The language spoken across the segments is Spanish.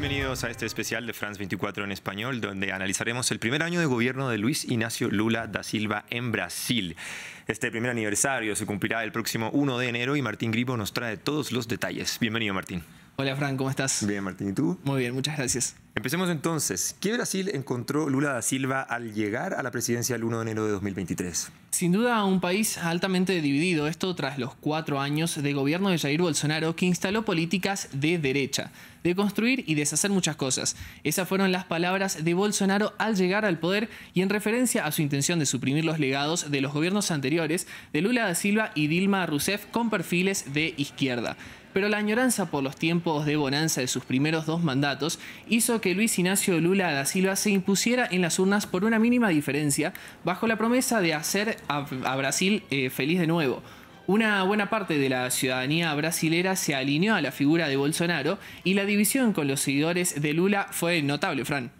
Bienvenidos a este especial de France 24 en español, donde analizaremos el primer año de gobierno de Luis Ignacio Lula da Silva en Brasil. Este primer aniversario se cumplirá el próximo 1 de enero y Martín Gribo nos trae todos los detalles. Bienvenido, Martín. Hola, Fran, ¿cómo estás? Bien, Martín, ¿y tú? Muy bien, muchas gracias. Empecemos entonces. ¿Qué Brasil encontró Lula da Silva al llegar a la presidencia el 1 de enero de 2023? Sin duda, un país altamente dividido. Esto tras los cuatro años de gobierno de Jair Bolsonaro, que instaló políticas de derecha de construir y deshacer muchas cosas. Esas fueron las palabras de Bolsonaro al llegar al poder y en referencia a su intención de suprimir los legados de los gobiernos anteriores de Lula da Silva y Dilma Rousseff con perfiles de izquierda pero la añoranza por los tiempos de bonanza de sus primeros dos mandatos hizo que Luis Ignacio Lula da Silva se impusiera en las urnas por una mínima diferencia, bajo la promesa de hacer a, Brasil eh, feliz de nuevo una buena parte de la ciudadanía brasilera se alineó a la figura de Bolsonaro y la división con los seguidores de Lula fue notable, Fran.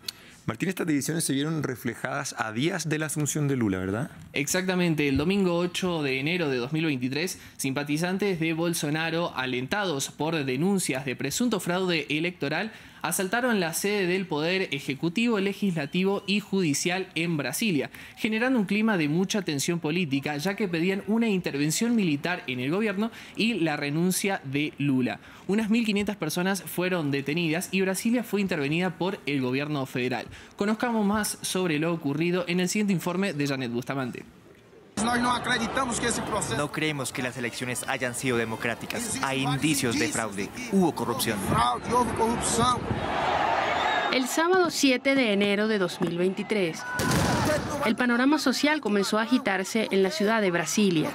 Martín, estas divisiones se vieron reflejadas a días de la asunción de Lula, ¿verdad? Exactamente, el domingo 8 de enero de 2023, simpatizantes de Bolsonaro, alentados por denuncias de presunto fraude electoral, asaltaron la sede del poder ejecutivo, legislativo y judicial en Brasilia, generando un clima de mucha tensión política, ya que pedían una intervención militar en el gobierno y la renuncia de Lula. Unas 1.500 personas fueron detenidas y Brasilia fue intervenida por el gobierno federal. Conozcamos más sobre lo ocurrido en el siguiente informe de Janet Bustamante. Pues no creemos que las elecciones hayan sido democráticas. Hay indicios de fraude. Hubo corrupción. El sábado 7 de enero de 2023, el panorama social comenzó a agitarse en la ciudad de Brasilia.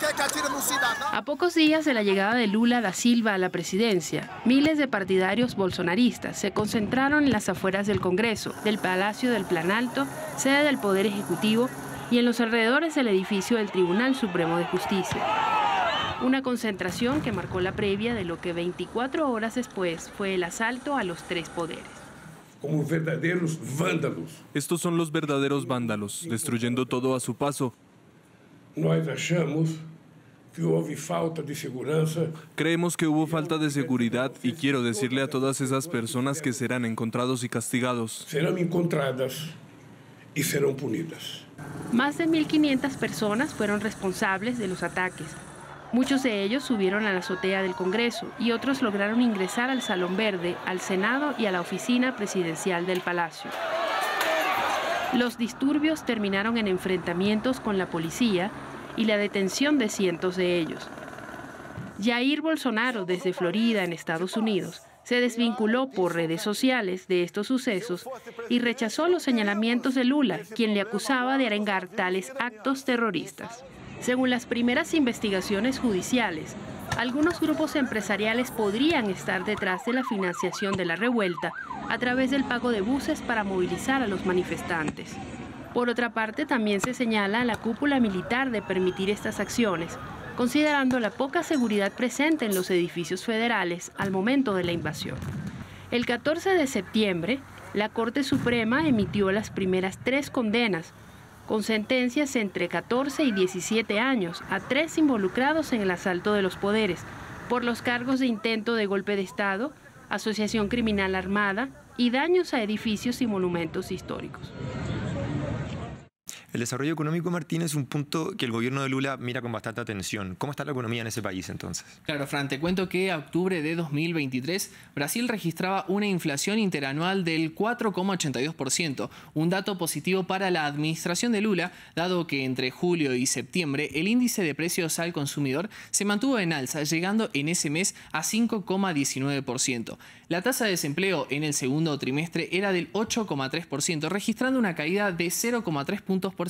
A pocos días de la llegada de Lula da Silva a la presidencia, miles de partidarios bolsonaristas se concentraron en las afueras del Congreso, del Palacio del Planalto, sede del Poder Ejecutivo y en los alrededores del edificio del Tribunal Supremo de Justicia. Una concentración que marcó la previa de lo que 24 horas después fue el asalto a los tres poderes. Como verdaderos vándalos. Estos son los verdaderos vándalos, destruyendo todo a su paso. Creemos que hubo falta de seguridad y quiero decirle a todas esas personas que serán encontrados y castigados. Serán encontradas y serán punidas. Más de 1.500 personas fueron responsables de los ataques. Muchos de ellos subieron a la azotea del Congreso y otros lograron ingresar al Salón Verde, al Senado y a la oficina presidencial del Palacio. Los disturbios terminaron en enfrentamientos con la policía y la detención de cientos de ellos. Jair Bolsonaro, desde Florida, en Estados Unidos, se desvinculó por redes sociales de estos sucesos y rechazó los señalamientos de Lula, quien le acusaba de arengar tales actos terroristas. Según las primeras investigaciones judiciales, algunos grupos empresariales podrían estar detrás de la financiación de la revuelta a través del pago de buses para movilizar a los manifestantes. Por otra parte, también se señala a la cúpula militar de permitir estas acciones, considerando la poca seguridad presente en los edificios federales al momento de la invasión. El 14 de septiembre, la Corte Suprema emitió las primeras tres condenas, con sentencias entre 14 y 17 años, a tres involucrados en el asalto de los poderes, por los cargos de intento de golpe de Estado, asociación criminal armada y daños a edificios y monumentos históricos. El desarrollo económico, Martín, es un punto que el gobierno de Lula mira con bastante atención. ¿Cómo está la economía en ese país entonces? Claro, Fran, te cuento que a octubre de 2023 Brasil registraba una inflación interanual del 4,82%, un dato positivo para la administración de Lula, dado que entre julio y septiembre el índice de precios al consumidor se mantuvo en alza, llegando en ese mes a 5,19%. La tasa de desempleo en el segundo trimestre era del 8,3%, registrando una caída de 0,3 puntos por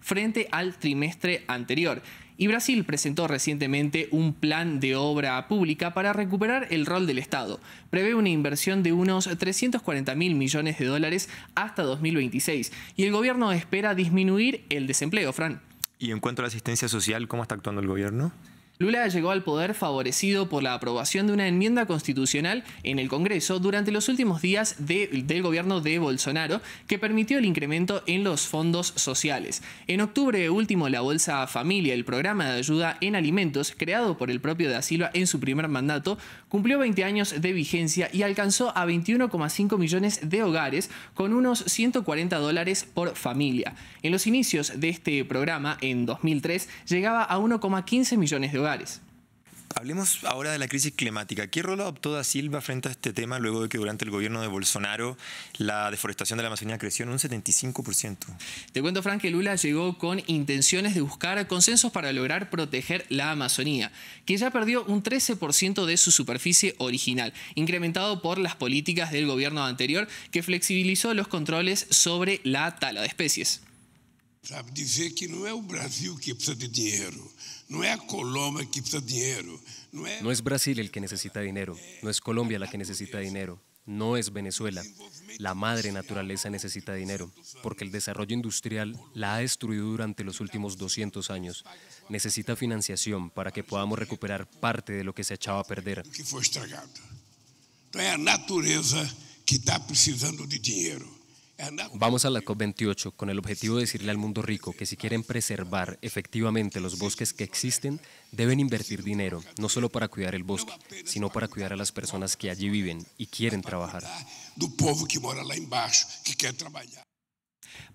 frente al trimestre anterior. Y Brasil presentó recientemente un plan de obra pública para recuperar el rol del Estado. Prevé una inversión de unos 340 mil millones de dólares hasta 2026 y el gobierno espera disminuir el desempleo, Fran. ¿Y en cuanto a la asistencia social, cómo está actuando el gobierno? Lula llegó al poder favorecido por la aprobación de una enmienda constitucional en el Congreso durante los últimos días del gobierno de Bolsonaro que permitió el incremento en los fondos sociales. En octubre último, la Bolsa Familia, el programa de ayuda en alimentos creado por el propio de Silva en su primer mandato, cumplió 20 años de vigencia y alcanzó a 21,5 millones de hogares con unos 140 dólares por familia. En los inicios de este programa, en 2003, llegaba a 1,15 millones de Hablemos ahora de la crisis climática. ¿Qué rol adoptó Da Silva frente a este tema luego de que durante el gobierno de Bolsonaro la deforestación de la Amazonía creció en un 75%? Te cuento, Frank, que Lula llegó con intenciones de buscar consensos para lograr proteger la Amazonía, que ya perdió un 13% de su superficie original, incrementado por las políticas del gobierno anterior que flexibilizó los controles sobre la tala de especies que Brasil que precisa no es No es Brasil el que necesita dinero, no es Colombia la que necesita dinero, no es Venezuela. La madre naturaleza necesita dinero, porque el desarrollo industrial la ha destruido durante los últimos 200 años. Necesita financiación para que podamos recuperar parte de lo que se echaba a perder. es la naturaleza que está precisando de dinero. Vamos a la COP28 con el objetivo de decirle al mundo rico que si quieren preservar efectivamente los bosques que existen, deben invertir dinero, no solo para cuidar el bosque, sino para cuidar a las personas que allí viven y quieren trabajar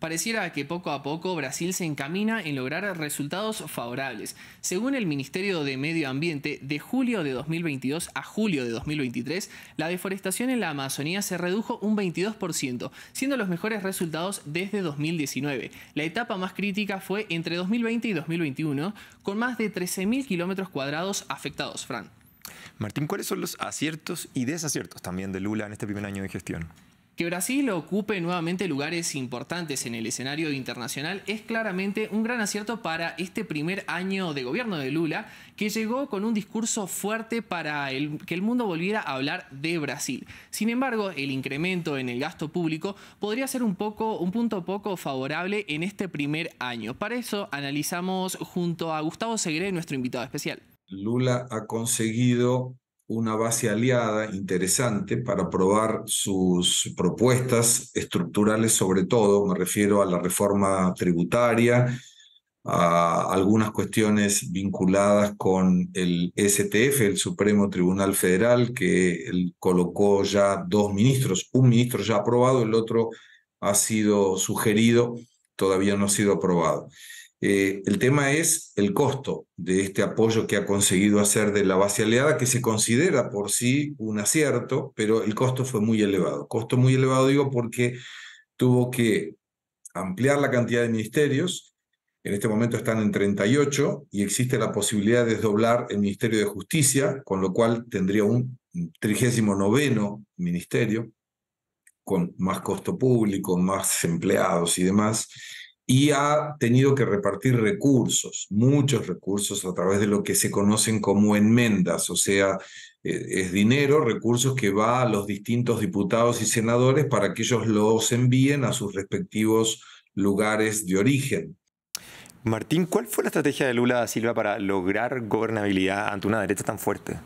pareciera que poco a poco Brasil se encamina en lograr resultados favorables. Según el Ministerio de Medio Ambiente, de julio de 2022 a julio de 2023, la deforestación en la Amazonía se redujo un 22%, siendo los mejores resultados desde 2019. La etapa más crítica fue entre 2020 y 2021, con más de 13.000 kilómetros cuadrados afectados, Fran. Martín, ¿cuáles son los aciertos y desaciertos también de Lula en este primer año de gestión? Que Brasil ocupe nuevamente lugares importantes en el escenario internacional es claramente un gran acierto para este primer año de gobierno de Lula, que llegó con un discurso fuerte para que el mundo volviera a hablar de Brasil. Sin embargo, el incremento en el gasto público podría ser un, poco, un punto poco favorable en este primer año. Para eso analizamos junto a Gustavo Segre, nuestro invitado especial. Lula ha conseguido una base aliada interesante para aprobar sus propuestas estructurales, sobre todo, me refiero a la reforma tributaria, a algunas cuestiones vinculadas con el STF, el Supremo Tribunal Federal, que colocó ya dos ministros, un ministro ya aprobado, el otro ha sido sugerido, todavía no ha sido aprobado. Eh, el tema es el costo de este apoyo que ha conseguido hacer de la base aliada, que se considera por sí un acierto, pero el costo fue muy elevado. Costo muy elevado, digo, porque tuvo que ampliar la cantidad de ministerios. En este momento están en 38 y existe la posibilidad de desdoblar el Ministerio de Justicia, con lo cual tendría un 39 ministerio, con más costo público, más empleados y demás y ha tenido que repartir recursos, muchos recursos a través de lo que se conocen como enmendas. o sea, eh, es dinero, recursos que va a los distintos diputados y senadores para que ellos los envíen a sus respectivos lugares de origen. Martín, ¿cuál fue la estrategia de Lula da Silva para lograr gobernabilidad ante una derecha tan fuerte?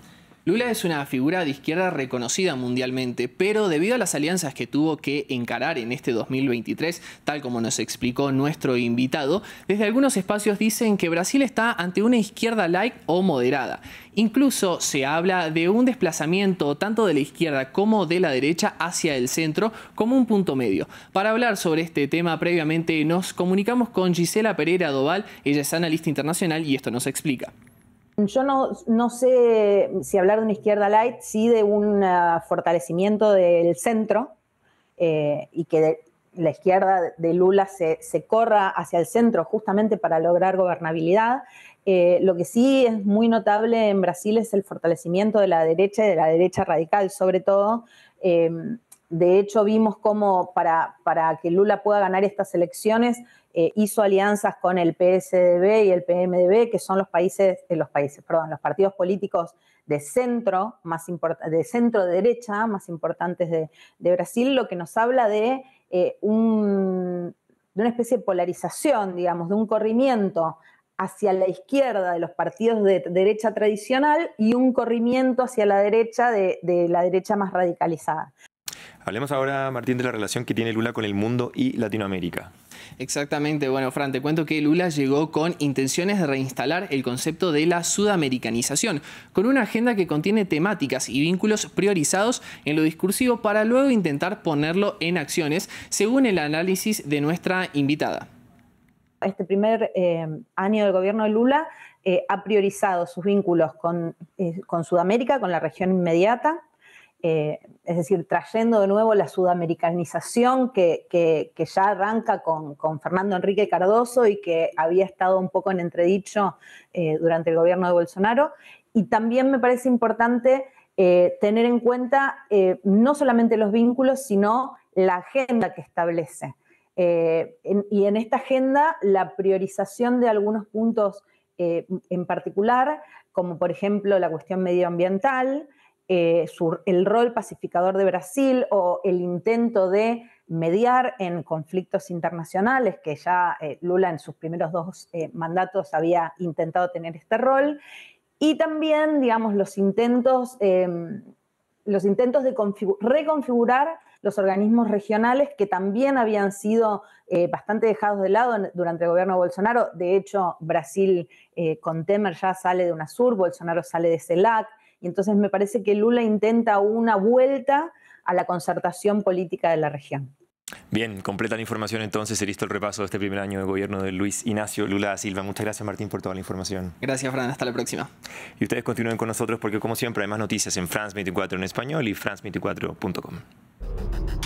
Lula es una figura de izquierda reconocida mundialmente, pero debido a las alianzas que tuvo que encarar en este 2023, tal como nos explicó nuestro invitado, desde algunos espacios dicen que Brasil está ante una izquierda light o moderada. Incluso se habla de un desplazamiento tanto de la izquierda como de la derecha hacia el centro como un punto medio. Para hablar sobre este tema previamente nos comunicamos con Gisela Pereira Doval, ella es analista internacional y esto nos explica. Yo no, no, sé si hablar de una izquierda light, sí de un ah, fortalecimiento del centro eh, y que la izquierda de Lula se, corra hacia el centro justamente para lograr gobernabilidad. Eh, lo que sí es muy notable en Brasil es el fortalecimiento de la derecha y de la derecha radical, sobre todo. Eh, de hecho, vimos cómo para que Lula pueda ganar estas elecciones eh, hizo alianzas con el PSDB y el PMDB, que son los países, eh, los países, perdón, los partidos políticos de centro, más de centro derecha más importantes de, Brasil, lo que nos habla eh, de, una especie de polarización, digamos, de un corrimiento hacia la izquierda de los partidos de derecha tradicional y un corrimiento hacia la derecha de la derecha más radicalizada. Hablemos ahora, Martín, de la relación que tiene Lula con el mundo y Latinoamérica. Exactamente, bueno, Fran, te cuento que Lula llegó con intenciones de reinstalar el concepto de la sudamericanización, con una agenda que contiene temáticas y vínculos priorizados en lo discursivo para luego intentar ponerlo en acciones, según el análisis de nuestra invitada este primer eh, año del gobierno de Lula eh, ha priorizado sus vínculos eh, con, Sudamérica, con la región inmediata, eh, es decir, trayendo de nuevo la sudamericanización que, ya arranca con, Fernando Enrique Cardoso y que había estado un poco en entredicho eh, durante el gobierno de Bolsonaro. Y también me parece importante eh, tener en cuenta no solamente los vínculos, sino la agenda que establece. y en esta agenda, la priorización de algunos puntos en particular, como por ejemplo la cuestión medioambiental, eh, el rol pacificador de Brasil o el intento de mediar en conflictos internacionales, que ya eh, Lula en sus primeros dos eh, mandatos había intentado tener este rol, y también, digamos, los intentos, em, los intentos de reconfigurar los organismos regionales que también habían sido bastante dejados de lado durante el gobierno de Bolsonaro. De hecho, Brasil con Temer ya sale de Sur Bolsonaro sale de CELAC, entonces me parece que Lula intenta una vuelta a la concertación política de la región. Bien, completa la información entonces y listo el repaso de este primer año de gobierno de Luis Ignacio Lula da Silva. Muchas gracias Martín por toda la información. Gracias Fran, hasta la próxima. Y ustedes continúen con nosotros porque como siempre hay más noticias en France 24 en español y france24.com.